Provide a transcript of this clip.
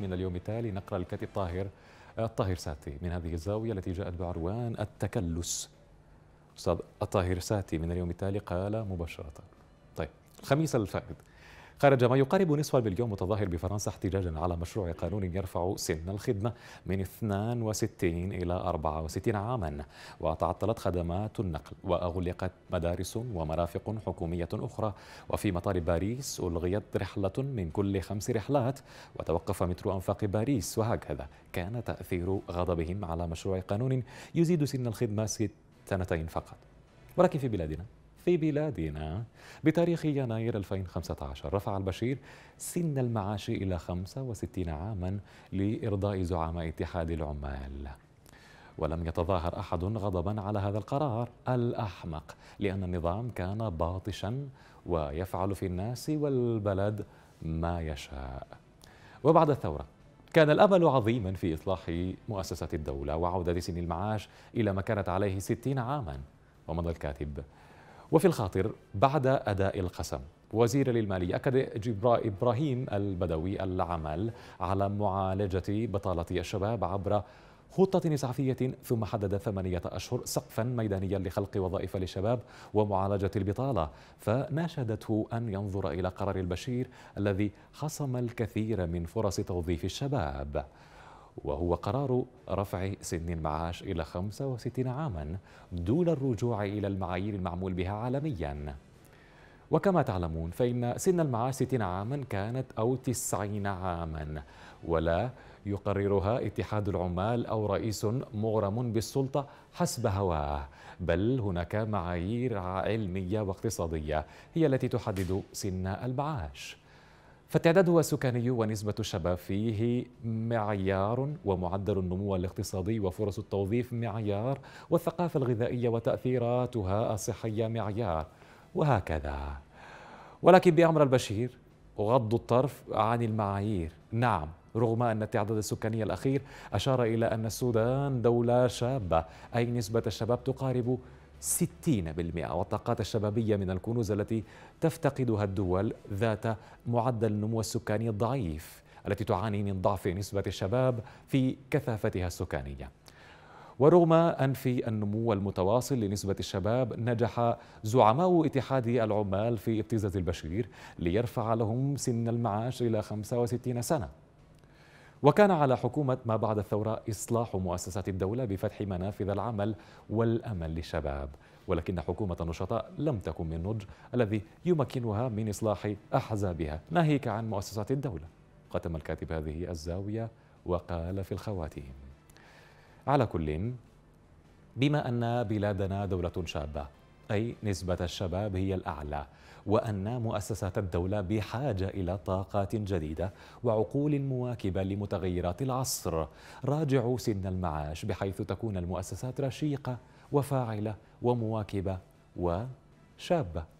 من اليوم التالي نقرأ الكاتب طاهر الطاهر آه، ساتي من هذه الزاوية التي جاءت بعنوان التكلس أستاذ الطاهر ساتي من اليوم التالي قال مباشرة طيب الخميس الفائت خرج ما يقارب نصف المليون متظاهر بفرنسا احتجاجا على مشروع قانون يرفع سن الخدمة من 62 إلى 64 عاما وتعطلت خدمات النقل وأغلقت مدارس ومرافق حكومية أخرى وفي مطار باريس ألغيت رحلة من كل خمس رحلات وتوقف مترو أنفاق باريس وهكذا كان تأثير غضبهم على مشروع قانون يزيد سن الخدمة سنتين فقط ولكن في بلادنا في بلادنا بتاريخ يناير 2015 رفع البشير سن المعاش إلى 65 عاما لإرضاء زعماء اتحاد العمال ولم يتظاهر أحد غضبا على هذا القرار الأحمق لأن النظام كان باطشا ويفعل في الناس والبلد ما يشاء وبعد الثورة كان الأمل عظيما في إصلاح مؤسسة الدولة وعودة سن المعاش إلى ما كانت عليه ستين عاما ومضى الكاتب وفي الخاطر بعد أداء القسم وزير للمالية أكد إبراهيم البدوي العمل على معالجة بطالة الشباب عبر خطة إسعافية ثم حدد ثمانية أشهر سقفا ميدانيا لخلق وظائف للشباب ومعالجة البطالة فناشدته أن ينظر إلى قرار البشير الذي خصم الكثير من فرص توظيف الشباب وهو قرار رفع سن المعاش إلى 65 عاما دون الرجوع إلى المعايير المعمول بها عالميا وكما تعلمون فإن سن المعاش 60 عاما كانت أو 90 عاما ولا يقررها اتحاد العمال أو رئيس مغرم بالسلطة حسب هواه بل هناك معايير علمية واقتصادية هي التي تحدد سن المعاش فالتعداد هو سكاني ونسبة الشباب فيه معيار ومعدل النمو الاقتصادي وفرص التوظيف معيار والثقافة الغذائية وتأثيراتها الصحية معيار وهكذا ولكن بأمر البشير غض الطرف عن المعايير نعم رغم أن التعداد السكاني الأخير أشار إلى أن السودان دولة شابة أي نسبة الشباب تقارب 60% والطاقات الشبابية من الكنوز التي تفتقدها الدول ذات معدل النمو السكاني الضعيف التي تعاني من ضعف نسبة الشباب في كثافتها السكانية ورغم في النمو المتواصل لنسبة الشباب نجح زعماء اتحاد العمال في ابتزاز البشير ليرفع لهم سن المعاش إلى 65 سنة وكان على حكومة ما بعد الثورة إصلاح مؤسسات الدولة بفتح منافذ العمل والأمل للشباب ولكن حكومة النشطاء لم تكن من النضج الذي يمكنها من إصلاح أحزابها ناهيك عن مؤسسات الدولة ختم الكاتب هذه الزاوية وقال في الخواتيم على كل بما أن بلادنا دولة شابة أي نسبة الشباب هي الأعلى وأن مؤسسات الدولة بحاجة إلى طاقات جديدة وعقول مواكبة لمتغيرات العصر راجعوا سن المعاش بحيث تكون المؤسسات رشيقة وفاعلة ومواكبة وشابة